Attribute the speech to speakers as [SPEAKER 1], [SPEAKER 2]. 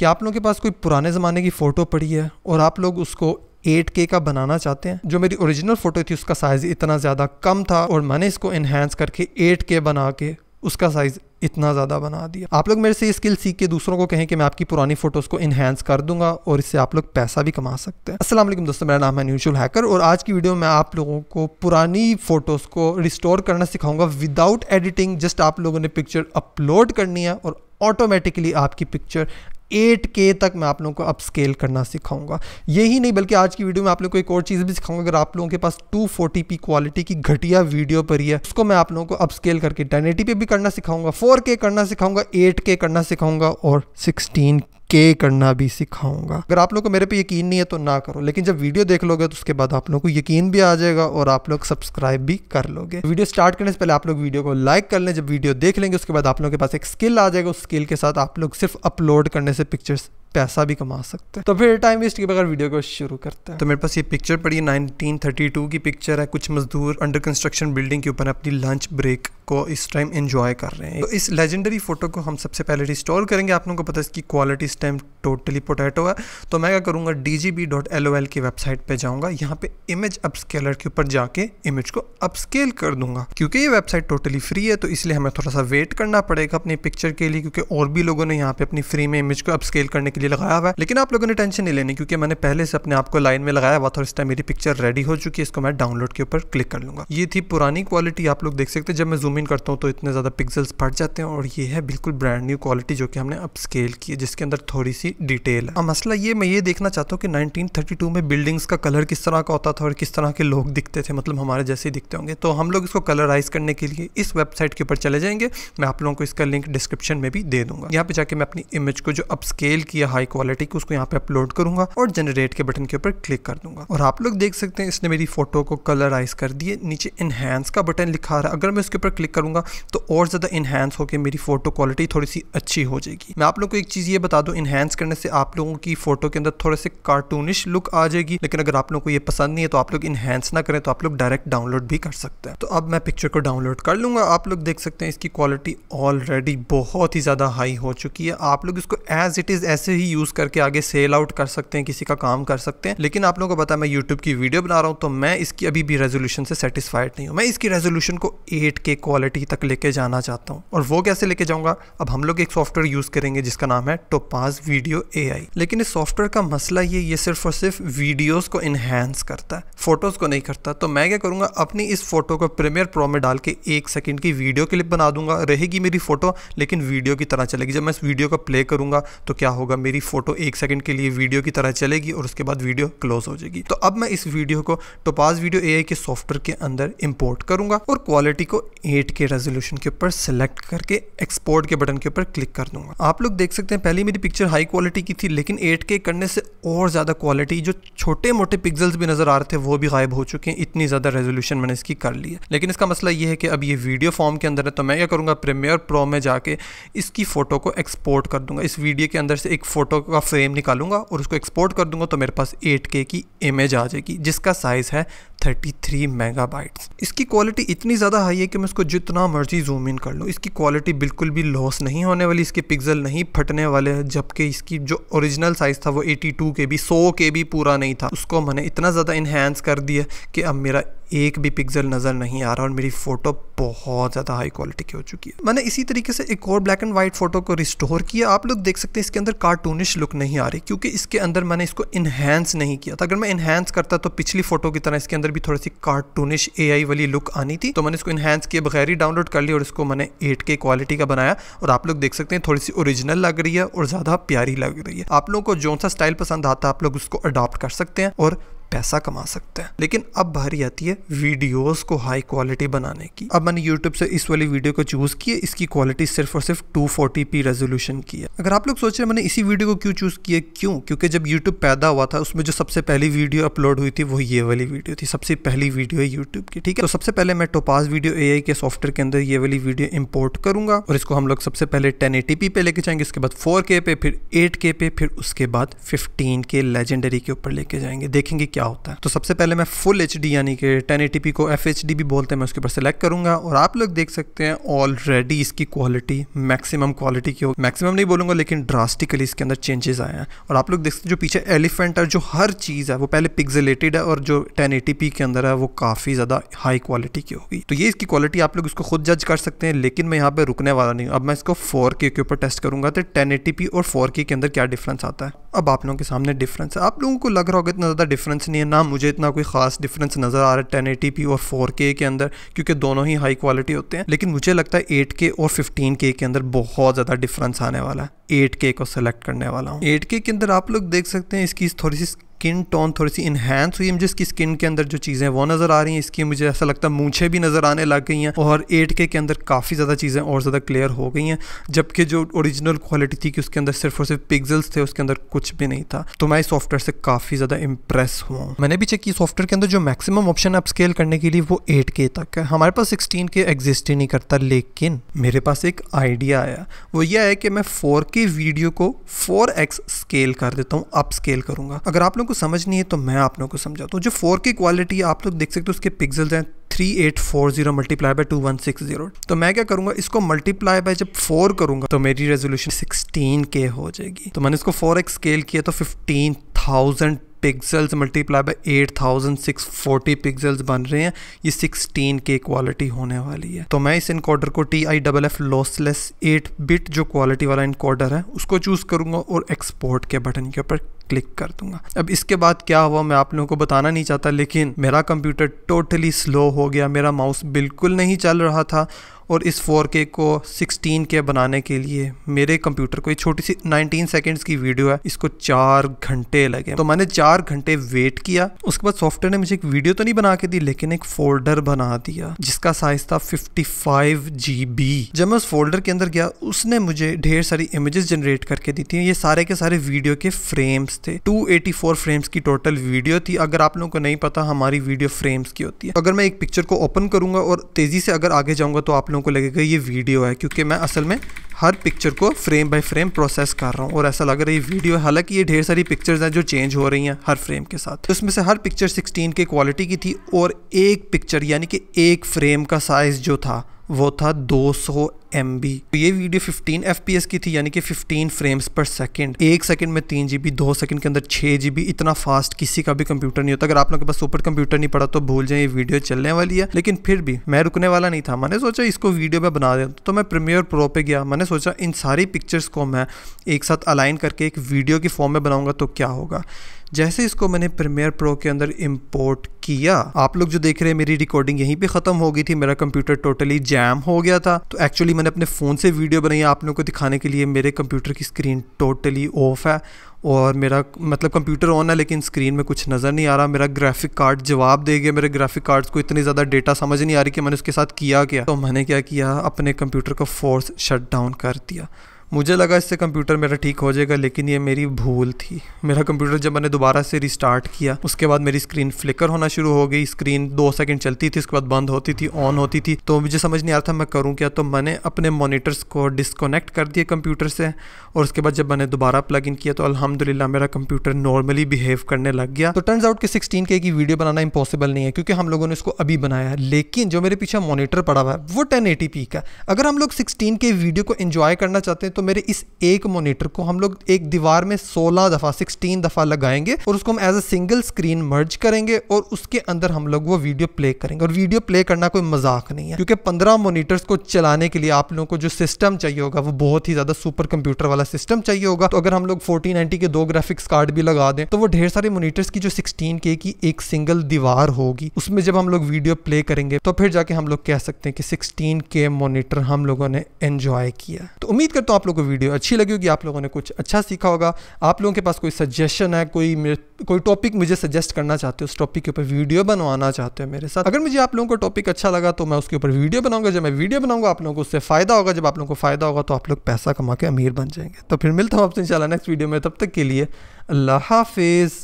[SPEAKER 1] कि आप लोगों के पास कोई पुराने ज़माने की फ़ोटो पड़ी है और आप लोग उसको 8K का बनाना चाहते हैं जो मेरी ओरिजिनल फ़ोटो थी उसका साइज़ इतना ज़्यादा कम था और मैंने इसको इन्हेंस करके 8K बना के उसका साइज़ इतना ज़्यादा बना दिया आप लोग मेरे से ये स्किल सीख के दूसरों को कहें कि मैं आपकी पुरानी फोटोज़ को इन्हेंस कर दूंगा और इससे आप लोग पैसा भी कमा सकते हैं असलम दोस्तों मेरा नाम है न्यूशुल हैकर और आज की वीडियो में आप लोगों को पुरानी फोटोज़ को रिस्टोर करना सिखाऊंगा विदाउट एडिटिंग जस्ट आप लोगों ने पिक्चर अपलोड करनी है और ऑटोमेटिकली आपकी पिक्चर एट के तक मैं आप लोगों को अपस्केल करना सिखाऊंगा यही नहीं बल्कि आज की वीडियो में आप लोगों को एक और चीज़ भी सिखाऊंगा अगर आप लोगों के पास 240p क्वालिटी की घटिया वीडियो पर ही है उसको मैं आप लोगों को अपस्केल करके टेन पे भी करना सिखाऊंगा फोर करना सिखाऊंगा एट करना सिखाऊंगा और सिक्सटीन के करना भी सिखाऊंगा अगर आप लोग को मेरे पे यकीन नहीं है तो ना करो लेकिन जब वीडियो देख लोगे तो उसके बाद आप लोग को यकीन भी आ जाएगा और आप लोग सब्सक्राइब भी कर लोगे वीडियो स्टार्ट करने से पहले आप लोग वीडियो को लाइक कर लें जब वीडियो देख लेंगे उसके बाद आप लोग के पास एक स्किल आ जाएगा उस स्किल के साथ आप लोग सिर्फ अपलोड करने से पिक्चर्स पैसा भी कमा सकते हैं तो फिर टाइम वेस्ट के बगैर वीडियो को शुरू करते हैं तो मेरे पास ये पिक्चर पड़ी है 1932 की पिक्चर है कुछ मजदूर अंडर कंस्ट्रक्शन बिल्डिंग के ऊपर अपनी लंच ब्रेक को इस टाइम एंजॉय कर रहे हैं तो इस लेजेंडरी फोटो को हम सबसे पहले रिस्टोर करेंगे आप लोगों को पता है इसकी क्वालिटी इस टाइम टोटली पोटैटो है तो मैं क्या करूँगा D G B dot L O L की वेबसाइट पर जाऊँगा यहाँ पे इमेज अपस्केलर के ऊपर जाके इमेज को अपस्केल कर दूंगा क्योंकि ये वेबसाइट टोटली फ्री है तो इसलिए हमें थोड़ा सा वेट करना पड़ेगा अपनी पिक्चर के लिए क्योंकि और भी लोगों ने यहाँ पे अपनी फ्री में इमेज को अपस्केल करने के लिए लगाया हुआ है लेकिन आप लोगों ने टेंशन नहीं लेनी क्योंकि मैंने पहले से अपने आप को लाइन में लगाया हुआ था और इस टाइम मेरी पिक्चर रेडी हो चुकी है इसको मैं डाउनलोड के ऊपर क्लिक कर लूँगा ये थी पुरानी क्वालिटी आप लोग देख सकते हैं जब मैं जूम इन करता हूँ तो इतने ज़्यादा पिक्सल्स फट जाते हैं और ये है बिल्कुल ब्रांड न्यू क्वालिटी जो कि हमने अपस्केल की है जिसके अंदर थोड़ी सी की डिटेल है हाँ, मसला ये मैं ये देखना चाहता हूँ कि 1932 में बिल्डिंग्स का कलर किस तरह का होता था और किस तरह के लोग दिखते थे मतलब हमारे जैसे दिखते होंगे तो हम लोग इसको कलराइज करने के लिए इस वेबसाइट के ऊपर चले जाएंगे मैं आप लोगों को इसका लिंक डिस्क्रिप्शन में भी दे दूंगा यहाँ पे जाके मैं अपनी इमेज को जो अप स्केल किया हाई क्वालिटी की उसको यहाँ पे अपलोड करूंगा और जनरेट के बटन के ऊपर क्लिक कर दूंगा और आप लोग देख सकते हैं इसने मेरी फोटो को कलराइज कर दिए नीचे इन्हेंस का बटन लिखा रहा है अगर मैं उसके ऊपर क्लिक करूंगा तो और ज़्यादा इन्हेंस होकर मेरी फोटो क्वालिटी थोड़ी सी अच्छी हो जाएगी मैं आप लोग को एक चीज़ ये बता दूँ इन्हेंस करने से आप लोगों की फोटो के अंदर थोड़े से कार्टूनिश लुक आ जाएगी लेकिन अगर आप लोगों को ये पसंद नहीं है तो आप लोग इनहेंस ना करें तो आप लोग डायरेक्ट डाउनलोड भी कर सकते हैं तो अब मैं पिक्चर को डाउनलोड कर लूंगा आप लोग देख सकते हैं इसकी क्वालिटी ऑलरेडी बहुत ही ज़्यादा हाई हो चुकी है आप लोग इसको एज इट इज़ ऐसे ही यूज़ करके आगे सेल आउट कर सकते हैं किसी का काम कर सकते हैं लेकिन आप लोगों को पता मैं यूट्यूब की वीडियो बना रहा हूँ तो मैं इसकी अभी भी रेजोल्यूशन से सेटिस्फाइड नहीं हूँ मैं इसकी रेजोल्यूशन को एट क्वालिटी तक लेके जाना चाहता हूँ और वो कैसे लेके जाऊंगा अब हम लोग एक सॉफ्टवेयर यूज़ करेंगे जिसका नाम है टोपाज वीडियो वीडियो एआई लेकिन इस सॉफ्टवेयर का मसला ये ये सिर्फ और सिर्फ वीडियोस को इन्हेंस करता है फोटोज़ को नहीं करता तो मैं क्या करूंगा अपनी इस फोटो को प्रीमियर प्रो में डाल के एक सेकंड की वीडियो क्लिप बना दूंगा रहेगी मेरी फ़ोटो लेकिन वीडियो की तरह चलेगी जब मैं इस वीडियो को प्ले करूंगा तो क्या होगा मेरी फ़ोटो एक सेकंड के लिए वीडियो की तरह चलेगी और उसके बाद वीडियो क्लोज हो जाएगी तो अब मैं इस वीडियो को टोपाज वीडियो ए के सॉफ्टवेयर के अंदर इम्पोर्ट करूंगा और क्वालिटी को एट के रेजोल्यूशन के ऊपर सेलेक्ट करके एक्सपोर्ट के बटन के ऊपर क्लिक कर दूंगा आप लोग देख सकते हैं पहले मेरी पिक्चर हाई क्वालिटी की थी लेकिन 8K करने से और ज़्यादा क्वालिटी जो छोटे मोटे पिक्सल्स भी नज़र आ रहे थे वो भी गायब हो चुके हैं इतनी ज़्यादा रेजोल्यूशन मैंने इसकी कर ली है लेकिन इसका मसला ये है कि अब ये वीडियो फॉर्म के अंदर है तो मैं क्या करूँगा प्रीमियर प्रो में जाके इसकी फ़ोटो को एक्सपोर्ट कर दूँगा इस वीडियो के अंदर से एक फ़ोटो का फ्रेम निकालूंगा और उसको एक्सपोर्ट कर दूँगा तो मेरे पास एट की इमेज आ जाएगी जिसका साइज़ है 33 मेगाबाइट्स इसकी क्वालिटी इतनी ज़्यादा हाई है कि मैं इसको जितना मर्जी जूम इन कर लूँ इसकी क्वालिटी बिल्कुल भी लॉस नहीं होने वाली इसके पिक्सल नहीं फटने वाले हैं जबकि इसकी जो ओरिजिनल साइज़ था वो 82 के भी 100 के भी पूरा नहीं था उसको मैंने इतना ज़्यादा इन्हेंस कर दिया कि अब मेरा एक भी पिक्सल नज़र नहीं आ रहा और मेरी फ़ोटो बहुत ज़्यादा हाई क्वालिटी की हो चुकी है मैंने इसी तरीके से एक और ब्लैक एंड व्हाइट फ़ोटो को रिस्टोर किया आप लोग देख सकते हैं इसके अंदर कार्टूनिश लुक नहीं आ रही क्योंकि इसके अंदर मैंने इसको इनहेंस नहीं किया था अगर मैं इनहेंस करता तो पिछली फ़ोटो की तरह इसके अंदर भी थोड़ी सी कार्टूनिश ए वाली लुक आनी थी तो मैंने इसको इनहेंस किए बगैर ही डाउनलोड कर लिया और इसको मैंने एट क्वालिटी का बनाया और आप लोग देख सकते हैं थोड़ी सी ओरिजिनल लग रही है और ज़्यादा प्यारी लग रही है आप लोगों को जो सा स्टाइल पसंद आता है आप लोग उसको अडॉप्ट कर सकते हैं और पैसा कमा सकते हैं लेकिन अब बारी आती है वीडियोस को हाई क्वालिटी बनाने की अब मैंने यूट्यूब से इस वाली वीडियो को चूज की है इसकी क्वालिटी सिर्फ और सिर्फ 240p रेजोल्यूशन की है अगर आप लोग सोच रहे हैं मैंने इसी वीडियो को क्यों चूज किया क्यों क्योंकि जब यूट्यूब पैदा हुआ था उसमें जो सबसे पहली वीडियो अपलोड हुई थी वो ये वाली वीडियो थी सबसे पहली वीडियो है यूट्यूब की ठीक है तो सबसे पहले मैं टोपास वीडियो ए के सॉफ्टवेयर के अंदर ये वाली वीडियो इंपोर्ट करूंगा और इसको हम लोग सबसे पहले टेन पे लेके जाएंगे इसके बाद फोर पे फिर एट पे फिर उसके बाद फिफ्टीन के लेजेंडरी के ऊपर लेके जाएंगे देखेंगे क्या होता है तो सबसे पहले मैं फुल एच यानी कि टेन को एफ भी बोलते हैं मैं उसके ऊपर सेलेक्ट करूंगा और आप लोग देख सकते हैं ऑलरेडी इसकी क्वालिटी मैक्सिमम क्वालिटी की मैक्सिमम नहीं बोलूंगा लेकिन ड्रास्टिकली इसके अंदर चेंजेस आए हैं और आप लोग देख सकते हैं जो पीछे एलिफेंट है जो हर चीज़ है वो पहले पिक्जलेटेड है और जो टेन के अंदर है वो काफ़ी ज़्यादा हाई क्वालिटी की होगी तो ये इसकी क्वालिटी आप लोग इसको खुद जज कर सकते हैं लेकिन मैं यहाँ पे रुकने वाला नहीं हूँ अब मैं इसको फोर के ऊपर टेस्ट करूंगा तो टेन और फोर के अंदर क्या डिफरेंस आता है अब आप लोगों के सामने डिफरेंस है आप लोगों को लग रहा होगा इतना ज़्यादा डिफरेंस है ना मुझे इतना कोई खास डिफरेंस नज़र आ रहा है टेन और फोर के अंदर क्योंकि दोनों ही हाई क्वालिटी होते हैं लेकिन मुझे लगता है एट और फिफ्टीन के अंदर बहुत ज़्यादा डिफरेंस आने वाला है एट को सेलेक्ट करने वाला हूँ एट के अंदर आप लोग देख सकते हैं इसकी थोड़ी सी स्किन टोन थोड़ी सी इन्हेंस हुई है मुझे इसकी स्किन के अंदर जो चीज़ें वो नज़र आ रही हैं इसकी मुझे ऐसा लगता है मूछे भी नज़र आने लग गई हैं और एट के अंदर काफ़ी ज़्यादा चीज़ें और ज़्यादा क्लियर हो गई हैं जबकि जो ओरिजिनल क्वालिटी थी कि उसके अंदर सिर्फ और सिर्फ पिक्जल्स थे उसके अंदर कुछ भी नहीं था तो मैं इस सॉफ्टवेयर से काफ़ी ज़्यादा इंप्रेस हुआ मैंने भी चेक की सॉफ्टवेयर के अंदर जो मैक्सिमम ऑप्शन आप स्केल करने के लिए वो एट के तक है हमारे पास सिक्सटीन के एग्जिस्ट ही नहीं करता लेकिन मेरे पास एक आइडिया आया वो यह है कि मैं फोर वीडियो को फोर स्केल कर देता हूँ अप स्केल करूँगा अगर आप लोग को समझ नहीं है तो मैं आप लोगों को समझाता हूँ जो फोर की क्वालिटी आप लोग देख सकते हो उसके पिक्सल हैं 3840 eight four zero multiply by two one six zero तो मैं क्या करूंगा इसको मल्टीप्लाई बाय जब फोर करूंगा तो मेरी रेजोल्यूशन सिक्सटीन के हो जाएगी तो मैंने इसको फोर एक्स स्केल किया तो fifteen thousand pixels multiply by eight thousand six forty pixels बन रहे हैं ये सिक्सटीन के क्वालिटी होने वाली है तो मैं इस इनकॉर्डर को T I double F lossless eight bit जो क्वालिटी वाला इनकॉर्डर है उसको चूज़ करूंगा और एक्सपोर्ट के बटन के ऊपर क्लिक कर दूंगा अब इसके बाद क्या हुआ मैं आप लोगों को बताना नहीं चाहता लेकिन मेरा कंप्यूटर टोटली स्लो हो गया मेरा माउस बिल्कुल नहीं चल रहा था और इस 4K को 16K बनाने के लिए मेरे कंप्यूटर को ये छोटी सी 19 सेकंड्स की वीडियो है इसको चार घंटे लगे तो मैंने चार घंटे वेट किया उसके बाद सॉफ्टवेयर ने मुझे एक वीडियो तो नहीं बना के दी लेकिन एक फोल्डर बना दिया जिसका साइज था 55 GB जब मैं उस फोल्डर के अंदर गया उसने मुझे ढेर सारी इमेजेस जनरेट करके दी थी ये सारे के सारे वीडियो के फ्रेम्स टू थे 284 फ्रेम्स की टोटल वीडियो थी अगर आप लोगों को नहीं पता हमारी वीडियो फ्रेम्स की होती है अगर मैं एक पिक्चर को ओपन करूंगा और तेज़ी से अगर आगे जाऊंगा तो आप लोगों को लगेगा ये वीडियो है क्योंकि मैं असल में हर पिक्चर को फ्रेम बाय फ्रेम प्रोसेस कर रहा हूँ और ऐसा लग रहा है ये वीडियो है हालांकि ये ढेर सारी पिक्चर्स हैं जो चेंज हो रही हैं हर फ्रेम के साथ तो उसमें से हर पिक्चर 16 के क्वालिटी की थी और एक पिक्चर यानी कि एक फ्रेम का साइज़ जो था वो था दो सौ एम तो ये वीडियो 15 एफ की थी यानी कि 15 फ्रेम्स पर सेकंड एक सेकंड में तीन जी बी दो सेकंड के अंदर छः जी इतना फास्ट किसी का भी कंप्यूटर नहीं होता अगर आप लोगों के पास सुपर कंप्यूटर नहीं पड़ा तो भूल जाए ये वीडियो चलने वाली है लेकिन फिर भी मैं रुकने वाला नहीं था मैंने सोचा इसको वीडियो में बना दें तो मैं प्रीमियर प्रो पर गया मैंने सोचा इन सारी पिक्चर्स को मैं एक साथ अलाइन करके एक वीडियो की फॉर्म में बनाऊंगा तो क्या होगा जैसे इसको मैंने प्रीमियर प्रो के अंदर इंपोर्ट किया आप लोग जो देख रहे हैं मेरी रिकॉर्डिंग यहीं पे ख़त्म हो गई थी मेरा कंप्यूटर टोटली जैम हो गया था तो एक्चुअली मैंने अपने फ़ोन से वीडियो बनाई आप लोगों को दिखाने के लिए मेरे कंप्यूटर की स्क्रीन टोटली ऑफ है और मेरा मतलब कंप्यूटर ऑन है लेकिन स्क्रीन में कुछ नज़र नहीं आ रहा मेरा ग्राफिक कार्ड जवाब दे गया मेरे ग्राफिक कार्ड्स को इतनी ज़्यादा डेटा समझ नहीं आ रही कि मैंने उसके साथ किया क्या तो मैंने क्या किया अपने कंप्यूटर को फोर्स शट डाउन कर दिया मुझे लगा इससे कंप्यूटर मेरा ठीक हो जाएगा लेकिन ये मेरी भूल थी मेरा कंप्यूटर जब मैंने दोबारा से रिस्टार्ट किया उसके बाद मेरी स्क्रीन फ्लिकर होना शुरू हो गई स्क्रीन दो सेकंड चलती थी उसके बाद बंद होती थी ऑन होती थी तो मुझे समझ नहीं आ रहा था मैं करूँ क्या तो मैंने अपने मोनीटर्स को डिसकोनेक्ट कर दिया कंप्यूटर से और उसके बाद जब मैंने दोबारा प्लग इन किया तो अलहमदिल्ला मेरा कंप्यूटर नॉर्मली बिहेव करने लग गया तो टर्नज आउट कि सिक्सटीन के की वीडियो बनाना इम्पॉसिबल नहीं है क्योंकि हम लोगों ने इसको अभी बनाया लेकिन जो मेरे पीछे मोनीटर पड़ा हुआ है वो टेन का अगर हम लोग सिक्सटीन के वीडियो को इन्जॉय करना चाहते हैं तो तो मेरे इस एक मोनीटर को हम लोग एक दीवार में सोलह दफ़ा सिक्सटीन दफ़ा लगाएंगे और उसको हम as a single screen merge करेंगे और उसके अंदर हम लोग वो वीडियो प्ले करेंगे और वीडियो प्ले करना कोई मजाक नहीं है क्योंकि पंद्रह मोनीटर्स को चलाने के लिए आप लोगों को जो सिस्टम चाहिए होगा वो बहुत ही ज़्यादा सुपर कंप्यूटर वाला सिस्टम चाहिए होगा तो अगर हम लोग फोर्टीन के दो ग्राफिक्स कार्ड भी लगा दें तो वो ढेर सारे मोनीटर्स की जो सिक्सटीन के की एक सिंगल दीवार होगी उसमें जब हम लोग वीडियो प्ले करेंगे तो फिर जाके हम लोग कह सकते हैं कि सिक्सटीन के मोनीटर हम लोगों ने एंजॉय किया तो उम्मीद करता हूँ आप लोगों को वीडियो अच्छी लगी होगी आप लोगों ने कुछ अच्छा सीखा होगा आप लोगों के पास कोई सजेशन है कोई कोई टॉपिक मुझे सजेस्ट करना चाहते हो उस टॉपिक के ऊपर वीडियो बनवाना चाहते हो मेरे साथ अगर मुझे आप लोगों को टॉपिक अच्छा लगा तो मैं उसके ऊपर वीडियो बनाऊंगा जब मैं वीडियो बनाऊंगा आप लोगों को उससे फायदा होगा जब आप लोगों को फायदा होगा तो आप लोग पैसा कमा के अमीर बन जाएंगे तो फिर मिलता हूँ आपसे इन नेक्स्ट वीडियो में तब तक के लिए अल्लाह हाफिज़